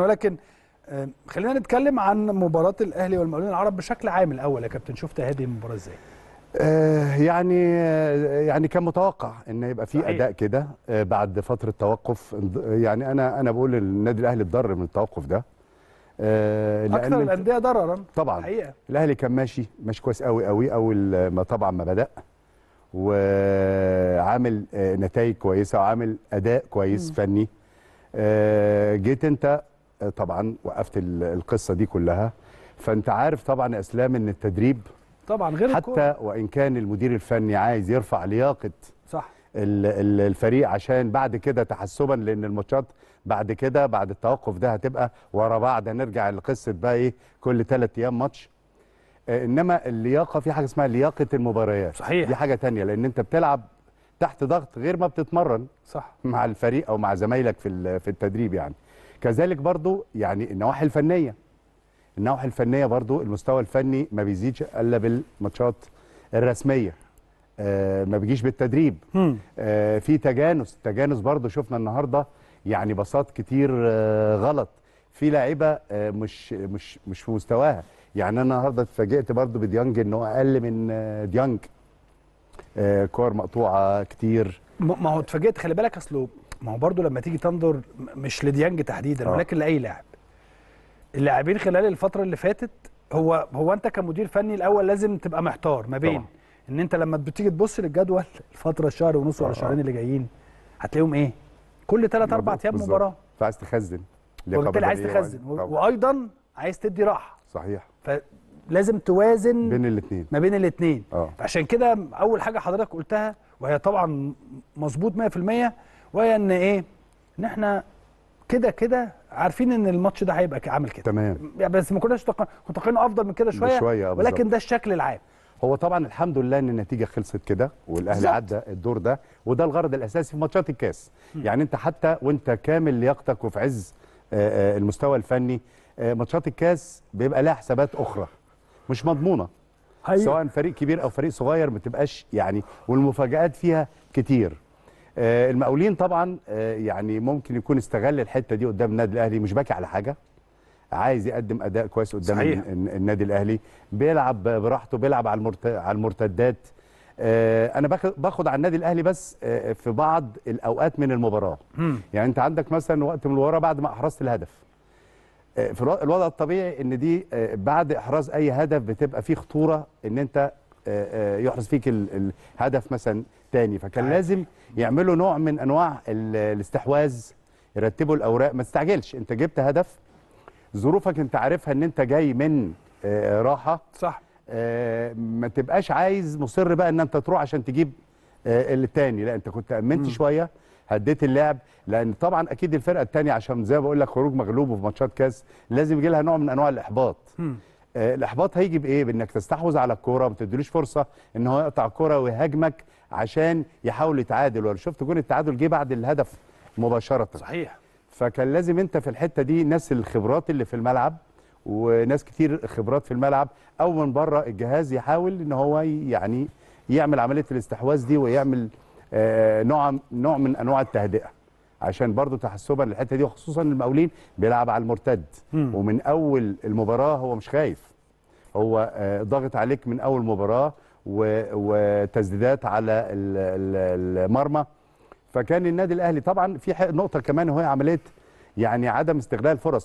ولكن خلينا نتكلم عن مباراة الأهلي والمقاولين العرب بشكل عام الأول يا كابتن شفت هذه المباراة إزاي؟ آه، يعني آه، يعني كان متوقع ان يبقى في اداء كده آه، بعد فتره توقف يعني انا انا بقول النادي الاهلي اتضرر من التوقف ده اكثر الانديه ضررا طبعا حقيقة. الاهلي كان ماشي ماشي كويس قوي قوي اول ما طبعا ما بدا وعامل نتائج كويسه وعامل اداء كويس م. فني جيت انت طبعا وقفت القصه دي كلها فانت عارف طبعا اسلام ان التدريب طبعا غير حتى الكورة. وان كان المدير الفني عايز يرفع لياقه صح الفريق عشان بعد كده تحسبا لان الماتشات بعد كده بعد التوقف ده هتبقى ورا بعض هنرجع لقصه بقى ايه كل ثلاث ايام ماتش آه، انما اللياقه في حاجه اسمها لياقه المباريات صحيح دي حاجه ثانيه لان انت بتلعب تحت ضغط غير ما بتتمرن صح مع الفريق او مع زمايلك في في التدريب يعني كذلك برضو يعني النواحي الفنيه النواحي الفنيه برضو المستوى الفني ما بيزيدش الا بالماتشات الرسميه آه ما بيجيش بالتدريب آه في تجانس تجانس برضو شفنا النهارده يعني بساط كتير آه غلط في لاعيبه آه، مش مش مش في مستواها يعني انا النهارده اتفاجئت برضو بديانج انه اقل من آه، ديانج آه، كور مقطوعه كتير ما هو اتفاجئت خلي بالك اصله ما هو برضه لما تيجي تنظر مش لديانج تحديدا آه. ولكن لاي لاعب اللاعبين خلال الفتره اللي فاتت هو هو انت كمدير فني الاول لازم تبقى محتار ما بين طبعا. ان انت لما بتيجي تبص للجدول الفتره الشهر ونص ولا آه. الشهرين اللي جايين هتلاقيهم ايه كل ثلاث اربع ايام مباراه فعايز تخزن وبالتالي عايز تخزن وايضا عايز تدي راحه صحيح فلازم توازن بين الاثنين ما بين الاثنين آه. عشان كده اول حاجه حضرتك قلتها وهي طبعا مظبوط 100% وهي ان ايه ان احنا كده كده عارفين ان الماتش ده هيبقى عامل كده تمام يعني بس ما كناش تق... متوقعينه افضل من كده شويه بشوية ولكن ده الشكل العام هو طبعا الحمد لله ان النتيجه خلصت كده والاهلي عدى الدور ده وده الغرض الاساسي في ماتشات الكاس م. يعني انت حتى وانت كامل لياقتك وفي عز آه، آه، المستوى الفني آه، ماتشات الكاس بيبقى لها حسابات اخرى مش مضمونه هي. سواء فريق كبير او فريق صغير ما تبقاش يعني والمفاجات فيها كتير آه، المقاولين طبعا آه، يعني ممكن يكون استغل الحته دي قدام النادي الاهلي مش باكي على حاجه عايز يقدم اداء كويس قدام صحيح. النادي الاهلي بيلعب براحته بيلعب على المرتدات آه، انا باخد على النادي الاهلي بس في بعض الاوقات من المباراه يعني انت عندك مثلا وقت من الورا بعد ما احرزت الهدف في الوضع الطبيعي ان دي بعد احراز اي هدف بتبقى فيه خطوره ان انت آه، آه، يحرز فيك الهدف مثلا تاني فكان لازم يعملوا نوع من انواع الاستحواذ يرتبوا الاوراق ما تستعجلش انت جبت هدف ظروفك انت عارفها ان انت جاي من آه، راحه صح ما تبقاش عايز مصر بقى ان انت تروح عشان تجيب التاني لا انت كنت امنت شويه هديت اللعب لان طبعا اكيد الفرقه الثانيه عشان زي ما بقول لك خروج مغلوب في ماتشات كاس لازم يجي لها نوع من انواع الاحباط آه، الاحباط هيجي بايه بانك تستحوذ على الكوره ما تديلوش فرصه ان هو يقطع الكوره ويهاجمك عشان يحاول يتعادل ولا شفت جون التعادل جه بعد الهدف مباشره صحيح فكان لازم انت في الحته دي ناس الخبرات اللي في الملعب وناس كتير خبرات في الملعب او من بره الجهاز يحاول ان هو يعني يعمل عمليه الاستحواذ دي ويعمل آه، نوع نوع من انواع التهدئه عشان برضه تحسبا للحته دي وخصوصا المقاولين بيلعب على المرتد مم. ومن اول المباراه هو مش خايف هو آه، ضاغط عليك من اول مباراه وتسديدات على المرمى فكان النادي الاهلي طبعا في نقطه كمان وهي عمليه يعني عدم استغلال فرص